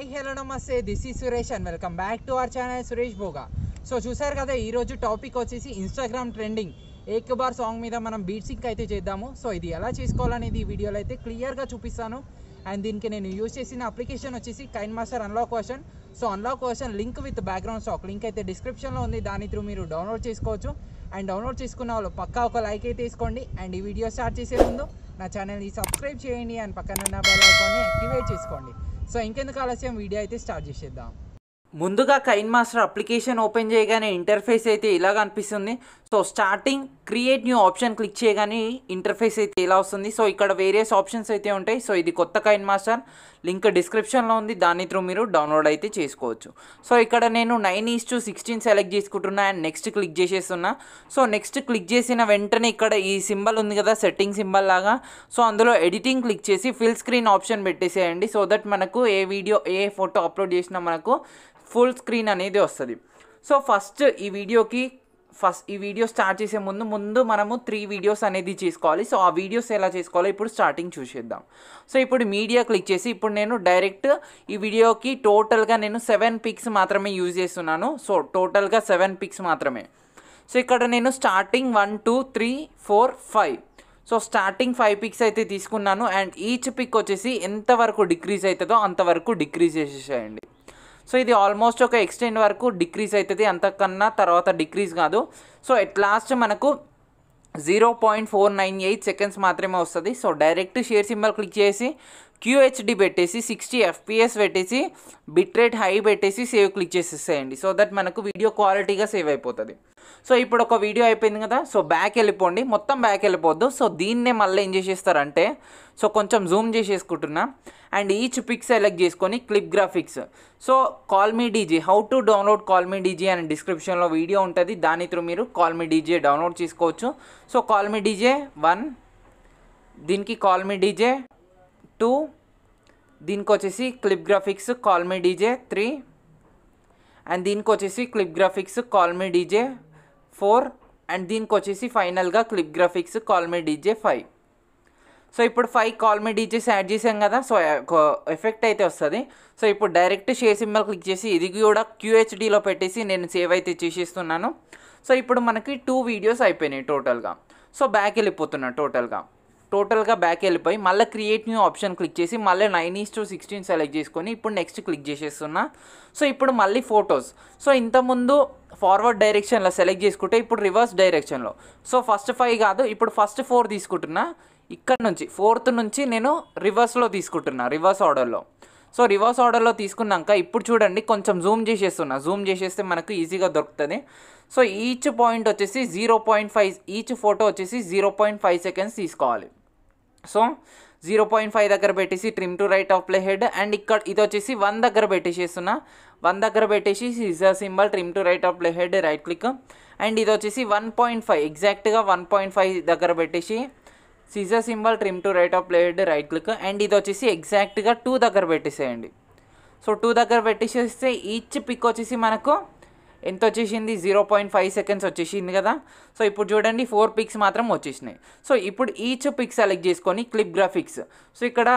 hi hello namaste this is Suresh and welcome back to our channel Suresh Bhoga so చూసారు కదా ఈరోజు topic వచ్చేసి Instagram trending Ek Baar song మీద మనం బీట్ సింక్ అయితే చేద్దాము సో ఇది ఎలా చేసుకోవాలనేది ఈ వీడియోలో అయితే క్లియర్గా చూపిస్తాను అండ్ దీనికి నేను యూజ్ చేసిన అప్లికేషన్ వచ్చేసి KineMaster unlock version so unlock version link with background stock link అయితే డిస్క్రిప్షన్లో ఉంది దాని త్రూ మీరు డౌన్లోడ్ చేసుకోవచ్చు అండ్ డౌన్లోడ్ చేసుకున్న వాళ్ళు పక్కా ఒక లైక్ అయితే తీసుకోండి అండ్ ఈ వీడియో స్టార్ట్ చేసే ముందు నా ఛానల్ని సబ్స్క్రైబ్ చేయండి అండ్ పక్కన ఉన్న బెల్ ఐకాన్ని యాక్టివేట్ చేసుకోండి సో ఇంకెందుకు ఆలస్యం వీడియో అయితే స్టార్ట్ చేసేద్దాం ముందుగా కైన్ మాస్టర్ అప్లికేషన్ ఓపెన్ చేయగానే ఇంటర్ఫేస్ అయితే ఇలా కనిపిస్తుంది so starting create new option click చేయగానే ఇంటర్ఫేస్ అయితే ఇలా వస్తుంది సో ఇక్కడ వేరియస్ ఆప్షన్స్ అయితే ఉంటాయి సో ఇది కొత్త కైన్ మాస్టర్ లింక్ డిస్క్రిప్షన్లో ఉంది దాని త్రూ మీరు డౌన్లోడ్ అయితే చేసుకోవచ్చు సో ఇక్కడ నేను nine is to sixteen select చేసుకుంటున్నా అండ్ నెక్స్ట్ క్లిక్ చేసేస్తున్నా సో నెక్స్ట్ క్లిక్ చేసిన వెంటనే ఇక్కడ ఈ సింబల్ ఉంది కదా సెట్టింగ్ సింబల్ లాగా సో అందులో ఎడిటింగ్ క్లిక్ చేసి ఫిల్ స్క్రీన్ ఆప్షన్ పెట్టేసేయండి సో దట్ మనకు ఏ వీడియో ఏ ఫోటో అప్లోడ్ చేసినా మనకు ఫుల్ స్క్రీన్ అనేది వస్తుంది సో ఫస్ట్ ఈ వీడియోకి ఫస్ట్ ఈ వీడియో స్టార్ట్ చేసే ముందు ముందు మనము త్రీ వీడియోస్ అనేది చేసుకోవాలి సో ఆ వీడియోస్ ఎలా చేసుకోవాలో ఇప్పుడు స్టార్టింగ్ చూసేద్దాం సో ఇప్పుడు మీడియా క్లిక్ చేసి ఇప్పుడు నేను డైరెక్ట్ ఈ వీడియోకి టోటల్గా నేను సెవెన్ పిక్స్ మాత్రమే యూజ్ చేస్తున్నాను సో టోటల్గా సెవెన్ పిక్స్ మాత్రమే సో ఇక్కడ నేను starting one two three four five so starting five pics అయితే తీసుకున్నాను అండ్ ఈచ్ పిక్ వచ్చేసి ఎంతవరకు డిక్రీజ్ అవుతుందో అంతవరకు డిక్రీజ్ చేసేసేయండి సో ఇది ఆల్మోస్ట్ ఒక ఎక్స్టెండ్ వరకు డిక్రీజ్ అవుతుంది అంతకన్నా తర్వాత డిక్రీజ్ కాదు సో ఎట్ లాస్ట్ మనకు zero point four nine eight seconds మాత్రమే వస్తుంది so direct share symbol click చేసి క్యూహెచ్డి పెట్టేసి సిక్స్టీ ఎఫ్పిఎస్ పెట్టేసి బిట్రేట్ హై పెట్టేసి సేవ్ క్లిక్ చేసేసేయండి సో దట్ మనకు వీడియో క్వాలిటీగా సేవ్ అయిపోతుంది సో ఇప్పుడు ఒక వీడియో అయిపోయింది కదా సో బ్యాక్ వెళ్ళిపోండి మొత్తం బ్యాక్ వెళ్ళిపోద్దు సో దీన్నే మళ్ళీ ఏం చేసేస్తారంటే సో కొంచెం జూమ్ చేసేసుకుంటున్నా అండ్ ఈచ్ పిక్ సెలెక్ట్ చేసుకొని clip graphics so call me DJ how to download call me DJ అనే డిస్క్రిప్షన్లో వీడియో ఉంటుంది దాని త్రూ మీరు కాల్ మీ డీజే డౌన్లోడ్ చేసుకోవచ్చు so call me DJ one దీనికి కాల్ మీ డీజే టూ దీనికి వచ్చేసి clip graphics call me DJ three and దీనికి వచ్చేసి clip graphics call me DJ four and దీనికి వచ్చేసి ఫైనల్గా clip graphics call me DJ five so ఇప్పుడు ఫైవ్ కాల్మీ డీజేస్ యాడ్ చేసాం కదా సో ఎఫెక్ట్ అయితే వస్తుంది సో ఇప్పుడు డైరెక్ట్ షే సింబల్ క్లిక్ చేసి ఇది కూడా క్యూహెచ్డీలో పెట్టేసి నేను సేవ్ అయితే చేసేస్తున్నాను సో ఇప్పుడు మనకి టూ వీడియోస్ అయిపోయినాయి టోటల్గా సో బ్యాక్ వెళ్ళిపోతున్నాను టోటల్గా టోటల్గా బ్యాక్ వెళ్ళిపోయి మళ్ళీ క్రియేట్ న్యూ ఆప్షన్ క్లిక్ చేసి మళ్ళీ nine is to sixteen select చేసుకొని ఇప్పుడు నెక్స్ట్ క్లిక్ చేసేస్తున్నా సో ఇప్పుడు మళ్ళీ ఫొటోస్ సో ఇంతకుముందు ఫార్వర్డ్ డైరెక్షన్లో సెలెక్ట్ చేసుకుంటే ఇప్పుడు రివర్స్ డైరెక్షన్లో సో ఫస్ట్ ఫైవ్ కాదు ఇప్పుడు ఫస్ట్ ఫోర్ తీసుకుంటున్నా ఇక్కడ నుంచి ఫోర్త్ నుంచి నేను రివర్స్లో తీసుకుంటున్నా రివర్స్ ఆర్డర్లో సో రివర్స్ ఆర్డర్లో తీసుకున్నాక ఇప్పుడు చూడండి కొంచెం జూమ్ చేసేస్తున్నా జూమ్ చేసేస్తే మనకు ఈజీగా దొరుకుతుంది సో ఈచ్ పాయింట్ వచ్చేసి zero point five each photo వచ్చేసి జీరో పాయింట్ ఫైవ్ సెకండ్స్ తీసుకోవాలి సో జీరో పాయింట్ ఫైవ్ దగ్గర పెట్టేసి trim to right of play head and ఇక్కడ ఇది వచ్చేసి వన్ దగ్గర పెట్టేసేస్తున్నా వన్ దగ్గర పెట్టేసి scissor symbol trim to right of play head right click and ఇది వచ్చేసి వన్ పాయింట్ ఫైవ్ ఎగ్జాక్ట్గా వన్ పాయింట్ ఫైవ్ దగ్గర పెట్టేసి scissor symbol trim to right of play head right click and ఇది వచ్చేసి ఎగ్జాక్ట్గా టూ దగ్గర పెట్టేసేయండి సో టూ దగ్గర పెట్టేసేస్తే ఈచ్ పిక్ వచ్చేసి మనకు ఎంత వచ్చేసింది జీరో పాయింట్ ఫైవ్ సెకండ్స్ వచ్చేసింది కదా సో ఇప్పుడు చూడండి ఫోర్ పిక్స్ మాత్రం వచ్చేసినాయి సో ఇప్పుడు ఈచ్ పిక్ సెలెక్ట్ చేసుకొని క్లిప్ గ్రాఫిక్స్ సో ఇక్కడ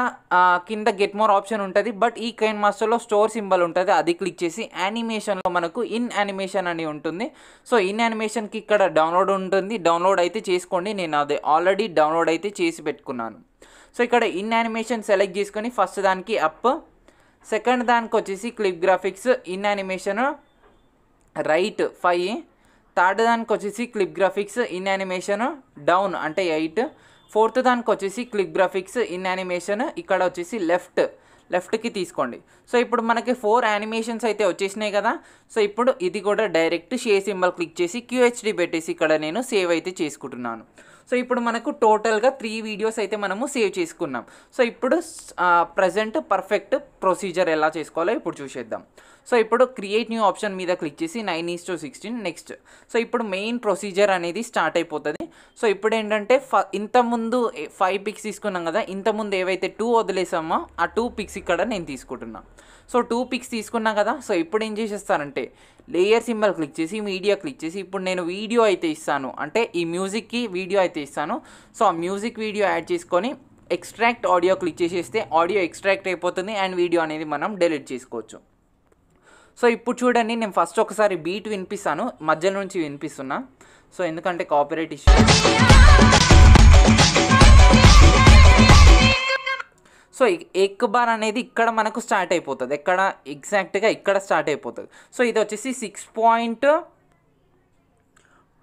కింద గెట్ మోర్ ఆప్షన్ ఉంటుంది బట్ ఈ కైన్ మాస్టర్లో స్టోర్ సింబల్ ఉంటుంది అది క్లిక్ చేసి యానిమేషన్లో మనకు ఇన్ యానిమేషన్ అని ఉంటుంది సో ఇన్ యానిమేషన్కి ఇక్కడ డౌన్లోడ్ ఉంటుంది డౌన్లోడ్ అయితే చేసుకోండి నేను అది ఆల్రెడీ డౌన్లోడ్ అయితే చేసి పెట్టుకున్నాను సో ఇక్కడ ఇన్ యానిమేషన్ సెలెక్ట్ చేసుకొని ఫస్ట్ దానికి అప్ సెకండ్ దానికి వచ్చేసి clip graphics in animation right five third దానికి వచ్చేసి clip graphics in animation down అంటే ఎయిట్ ఫోర్త్ దానికి వచ్చేసి క్లిక్ గ్రాఫిక్స్ ఇన్ యానిమేషన్ ఇక్కడ వచ్చేసి లెఫ్ట్ లెఫ్ట్కి తీసుకోండి సో ఇప్పుడు మనకి ఫోర్ యానిమేషన్స్ అయితే వచ్చేసినాయి కదా సో ఇప్పుడు ఇది కూడా డైరెక్ట్ షే సింబల్ క్లిక్ చేసి క్యూహెచ్డి పెట్టేసి ఇక్కడ నేను సేవ్ అయితే చేసుకుంటున్నాను సో ఇప్పుడు మనకు టోటల్గా త్రీ వీడియోస్ అయితే మనము సేవ్ చేసుకున్నాం సో ఇప్పుడు ప్రజెంట్ పర్ఫెక్ట్ ప్రొసీజర్ ఎలా చేసుకోవాలో ఇప్పుడు చూసేద్దాం సో ఇప్పుడు క్రియేట్ న్యూ ఆప్షన్ మీద క్లిక్ చేసి nine is to sixteen next so ఇప్పుడు మెయిన్ ప్రొసీజర్ అనేది స్టార్ట్ అయిపోతుంది సో ఇప్పుడు ఏంటంటే ఫ ఇంతకుముందు ఫైవ్ పిక్స్ తీసుకున్నాం కదా ఇంతకుముందు ఏవైతే టూ వదిలేసామో ఆ టూ పిక్స్ ఇక్కడ నేను తీసుకుంటున్నా సో టూ పిక్స్ తీసుకున్నా కదా సో ఇప్పుడు ఏం చేసేస్తానంటే లేయర్ సింబల్ క్లిక్ చేసి మీడియా క్లిక్ చేసి ఇప్పుడు నేను వీడియో అయితే ఇస్తాను అంటే ఈ మ్యూజిక్కి వీడియో అయితే ఇస్తాను సో ఆ మ్యూజిక్ వీడియో యాడ్ చేసుకొని ఎక్స్ట్రాక్ట్ ఆడియో క్లిక్ చేసేస్తే ఆడియో ఎక్స్ట్రాక్ట్ అయిపోతుంది అండ్ వీడియో అనేది మనం డెలీట్ చేసుకోవచ్చు సో ఇప్పుడు చూడండి నేను ఫస్ట్ ఒకసారి బీట్ వినిపిస్తాను మధ్య నుంచి వినిపిస్తున్నా సో ఎందుకంటే copyright issue so Ek Baar అనేది ఇక్కడ మనకు స్టార్ట్ అయిపోతుంది ఎక్కడ ఎగ్జాక్ట్గా ఇక్కడ స్టార్ట్ అయిపోతుంది సో ఇది వచ్చేసి six point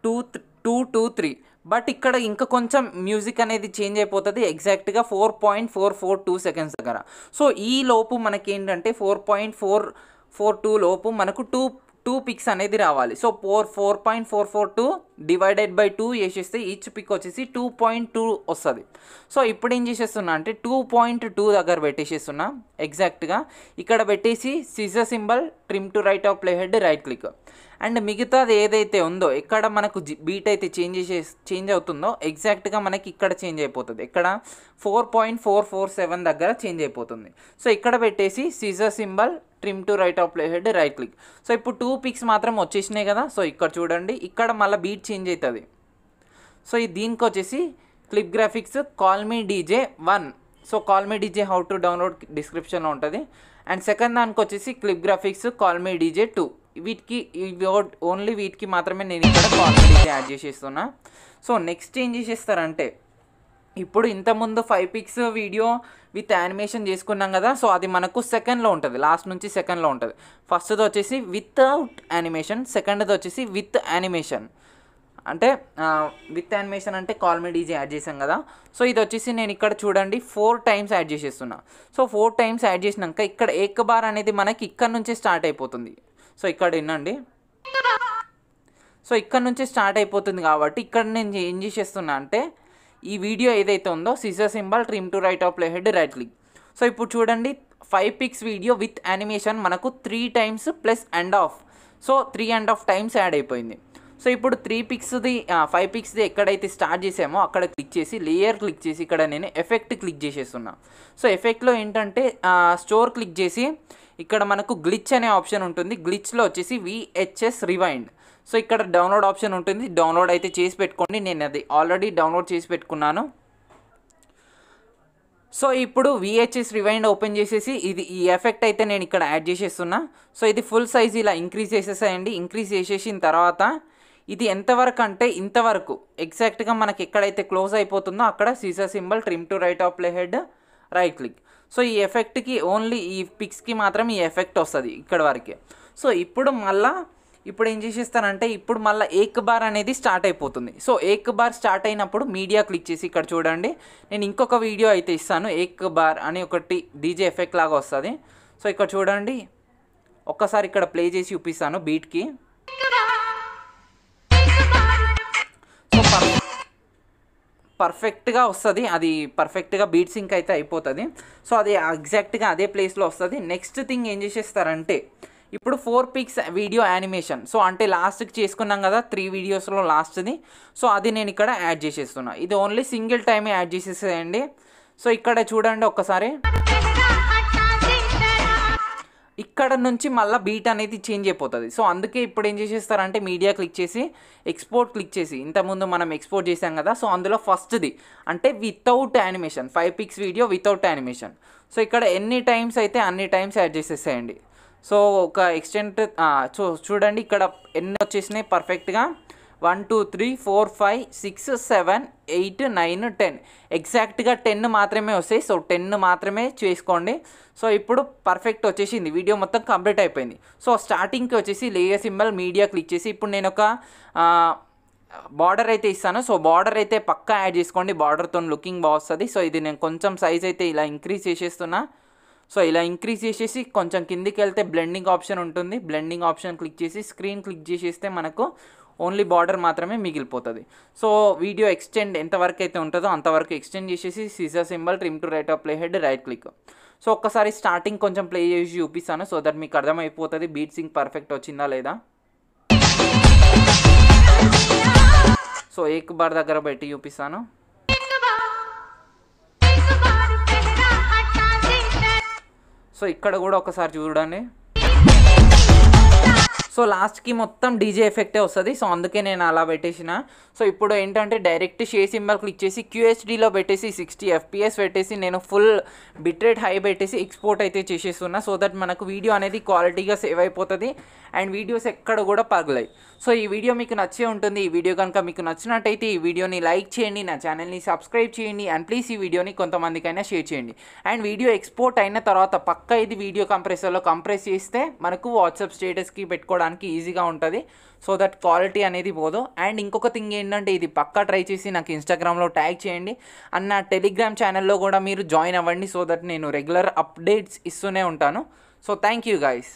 two two two three but ఇక్కడ ఇంకా కొంచెం మ్యూజిక్ అనేది చేంజ్ అయిపోతుంది ఎగ్జాక్ట్గా four point four four two seconds దగ్గర సో ఈ లోపు మనకేంటంటే four point four four two లోపు మనకు టూ టూ పిక్స్ అనేది రావాలి so four four point four four two divided by two చేసేస్తే ఈచ్ పిక్ వచ్చేసి టూ పాయింట్ టూ వస్తుంది సో ఇప్పుడు ఏం చేసేస్తున్నా అంటే టూ పాయింట్ టూ దగ్గర పెట్టేసేస్తున్నా ఎగ్జాక్ట్గా ఇక్కడ పెట్టేసి scissor symbol trim to right of play head right click and మిగతాది ఏదైతే ఉందో ఎక్కడ మనకు బీట్ అయితే చేంజ్ చేసే చేంజ్ అవుతుందో ఎగ్జాక్ట్గా మనకి ఇక్కడ చేంజ్ అయిపోతుంది ఇక్కడ four point four four seven దగ్గర చేంజ్ అయిపోతుంది సో ఇక్కడ పెట్టేసి scissor symbol trim to right of play head right click so ఇప్పుడు టూ పిక్స్ మాత్రం వచ్చేసినాయి కదా సో ఇక్కడ చూడండి ఇక్కడ మళ్ళీ బీట్ చేంజ్ అవుతుంది సో ఈ దీనికి వచ్చేసి clip graphics call me DJ one so call me DJ how to download డిస్క్రిప్షన్లో ఉంటుంది అండ్ సెకండ్ దానికి వచ్చేసి clip graphics call me DJ two వీటికి ఓన్లీ వీటికి మాత్రమే నేను ఇక్కడ కాల్మీ డీజే యాడ్ చేసేస్తున్నా సో నెక్స్ట్ ఏం చేసేస్తారంటే ఇప్పుడు ఇంతకుముందు five pics video with animation చేసుకున్నాం కదా సో అది మనకు సెకండ్లో ఉంటుంది లాస్ట్ నుంచి సెకండ్లో ఉంటుంది ఫస్ట్ది వచ్చేసి వితౌట్ యానిమేషన్ సెకండ్ది వచ్చేసి విత్ యానిమేషన్ అంటే విత్ యానిమేషన్ అంటే కాల్మెడీజీ యాడ్ చేసాం కదా సో ఇది వచ్చేసి నేను ఇక్కడ చూడండి ఫోర్ టైమ్స్ యాడ్ చేసేస్తున్నా సో ఫోర్ టైమ్స్ యాడ్ చేసినాక ఇక్కడ ఏక బార్ అనేది మనకి ఇక్కడ నుంచే స్టార్ట్ అయిపోతుంది సో ఇక్కడ వినండి సో ఇక్కడ నుంచే స్టార్ట్ అయిపోతుంది కాబట్టి ఇక్కడ నేను ఏం చేసేస్తున్నా అంటే ఈ వీడియో ఏదైతే ఉందో scissor symbol trim to right of head right click so ఇప్పుడు చూడండి five pics video with animation మనకు three times plus and half so three and half times add అయిపోయింది సో ఇప్పుడు త్రీ పిక్స్ది ఫైవ్ పిక్స్ది ఎక్కడైతే స్టార్ట్ చేసామో అక్కడ క్లిక్ చేసి లేయర్ క్లిక్ చేసి ఇక్కడ నేను ఎఫెక్ట్ క్లిక్ చేసేస్తున్నా సో ఎఫెక్ట్లో ఏంటంటే స్టోర్ క్లిక్ చేసి ఇక్కడ మనకు గ్లిచ్ అనే ఆప్షన్ ఉంటుంది గ్లిచ్లో వచ్చేసి విహెచ్ఎస్ రివైండ్ సో ఇక్కడ డౌన్లోడ్ ఆప్షన్ ఉంటుంది డౌన్లోడ్ అయితే చేసి పెట్టుకోండి నేను అది ఆల్రెడీ డౌన్లోడ్ చేసి పెట్టుకున్నాను సో ఇప్పుడు విహెచ్ఎస్ రివైండ్ ఓపెన్ చేసేసి ఇది ఈ ఎఫెక్ట్ అయితే నేను ఇక్కడ యాడ్ చేసేస్తున్నా సో ఇది ఫుల్ సైజ్ ఇలా ఇంక్రీజ్ చేసేసాయండి ఇంక్రీజ్ చేసేసిన తర్వాత ఇది ఎంతవరకు అంటే ఇంతవరకు ఎగ్జాక్ట్గా మనకి ఎక్కడైతే క్లోజ్ అయిపోతుందో అక్కడ scissor symbol trim to right of play head right click so ఈ ఎఫెక్ట్కి ఓన్లీ ఈ పిక్స్కి మాత్రం ఈ ఎఫెక్ట్ వస్తుంది ఇక్కడ వరకే సో ఇప్పుడు మళ్ళా ఇప్పుడు ఏం చేసేస్తానంటే ఇప్పుడు మళ్ళీ ఏక్ బార్ అనేది స్టార్ట్ అయిపోతుంది సో ఏక్ బార్ స్టార్ట్ అయినప్పుడు మీడియా క్లిక్ చేసి ఇక్కడ చూడండి నేను ఇంకొక వీడియో అయితే ఇస్తాను ఏక్ బార్ అని ఒకటి డీజే ఎఫెక్ట్ లాగా వస్తుంది సో ఇక్కడ చూడండి ఒక్కసారి ఇక్కడ ప్లే చేసి చూపిస్తాను బీట్కి పర్ఫెక్ట్గా వస్తుంది అది పర్ఫెక్ట్గా బీట్ సింక్ అయితే అయిపోతుంది సో అది ఎగ్జాక్ట్గా అదే ప్లేస్లో వస్తుంది నెక్స్ట్ థింగ్ ఏం చేసేస్తారంటే ఇప్పుడు four pics video animation so అంటే లాస్ట్కి చేసుకున్నాం కదా త్రీ వీడియోస్లో లాస్ట్ది సో అది నేను ఇక్కడ యాడ్ చేసేస్తున్నా ఇది ఓన్లీ సింగిల్ టైమే యాడ్ చేసేసేయండి సో ఇక్కడ చూడండి ఒక్కసారి ఇక్కడ నుంచి మళ్ళీ బీట్ అనేది చేంజ్ అయిపోతుంది సో అందుకే ఇప్పుడు ఏం చేసేస్తారంటే మీడియా క్లిక్ చేసి ఎక్స్పోర్ట్ క్లిక్ చేసి ఇంతకుముందు మనం ఎక్స్పోర్ట్ చేసాం కదా సో అందులో ఫస్ట్ది అంటే without animation five pics video without animation so ఇక్కడ ఎన్ని టైమ్స్ అయితే అన్ని టైమ్స్ యాడ్ చేసేసేయండి సో ఒక ఎక్స్టెంట్ చూడండి ఇక్కడ ఎన్ని వచ్చేసినాయి పర్ఫెక్ట్గా one two three four five six seven eight nine ten ఎగ్జాక్ట్గా టెన్ మాత్రమే వస్తాయి సో టెన్ మాత్రమే చేసుకోండి సో ఇప్పుడు పర్ఫెక్ట్ వచ్చేసింది వీడియో మొత్తం కంప్లీట్ అయిపోయింది సో స్టార్టింగ్కి వచ్చేసి లేయర్ సింబల్ మీడియా క్లిక్ చేసి ఇప్పుడు నేను ఒక బార్డర్ అయితే ఇస్తాను సో బార్డర్ అయితే పక్కా యాడ్ చేసుకోండి బార్డర్తో లుకింగ్ బాగుస్తుంది సో ఇది నేను కొంచెం సైజ్ అయితే ఇలా ఇంక్రీజ్ చేసేస్తున్నా సో ఇలా ఇంక్రీజ్ చేసేసి కొంచెం కిందికి వెళ్తే బ్లెండింగ్ ఆప్షన్ ఉంటుంది బ్లెండింగ్ ఆప్షన్ క్లిక్ చేసి స్క్రీన్ క్లిక్ చేసేస్తే మనకు ఓన్లీ బార్డర్ మాత్రమే మిగిలిపోతుంది సో వీడియో ఎక్స్టెండ్ ఎంతవరకు అయితే ఉంటుందో అంతవరకు ఎక్స్టెండ్ చేసేసి scissor symbol trim to right of play head right click so ఒక్కసారి స్టార్టింగ్ కొంచెం ప్లే చేసి చూపిస్తాను సో దట్ మీకు అర్థమైపోతుంది బీట్ సింగ్ పర్ఫెక్ట్ వచ్చిందా లేదా సో ఏక్ బార్ దగ్గర పెట్టి చూపిస్తాను సో ఇక్కడ కూడా ఒకసారి చూడండి సో లాస్ట్కి మొత్తం డీజే ఎఫెక్టే వస్తుంది సో అందుకే నేను అలా పెట్టేసిన సో ఇప్పుడు ఏంటంటే డైరెక్ట్ షే సింబల్ క్లిక్ చేసి క్యూఎస్డీలో పెట్టేసి సిక్స్టీ ఎఫ్పిఎస్ పెట్టేసి నేను ఫుల్ బిట్రేట్ హై పెట్టేసి ఎక్స్పోర్ట్ అయితే చేసేస్తున్నా సో దట్ మనకు వీడియో అనేది క్వాలిటీగా సేవ్ అయిపోతుంది అండ్ వీడియోస్ ఎక్కడ కూడా పగలాయి సో ఈ వీడియో మీకు నచ్చే ఉంటుంది ఈ వీడియో కనుక మీకు నచ్చినట్టయితే ఈ వీడియోని లైక్ చేయండి నా ఛానల్ని సబ్స్క్రైబ్ చేయండి అండ్ ప్లీజ్ ఈ వీడియోని కొంతమందికైనా షేర్ చేయండి అండ్ వీడియో ఎక్స్పోర్ట్ అయిన తర్వాత పక్క ఇది వీడియో కంప్రెసర్లో కంప్రెస్ చేస్తే మనకు వాట్సాప్ స్టేటస్కి పెట్టుకోవడం చేసుకోవడానికి ఈజీగా ఉంటుంది సో దట్ క్వాలిటీ అనేది పోదు అండ్ ఇంకొక థింగ్ ఏంటంటే ఇది పక్కా ట్రై చేసి నాకు ఇన్స్టాగ్రామ్లో ట్యాగ్ చేయండి అన్న టెలిగ్రామ్ ఛానల్లో కూడా మీరు జాయిన్ అవ్వండి సో దట్ నేను రెగ్యులర్ అప్డేట్స్ ఇస్తూనే ఉంటాను సో థ్యాంక్ యూ గైస్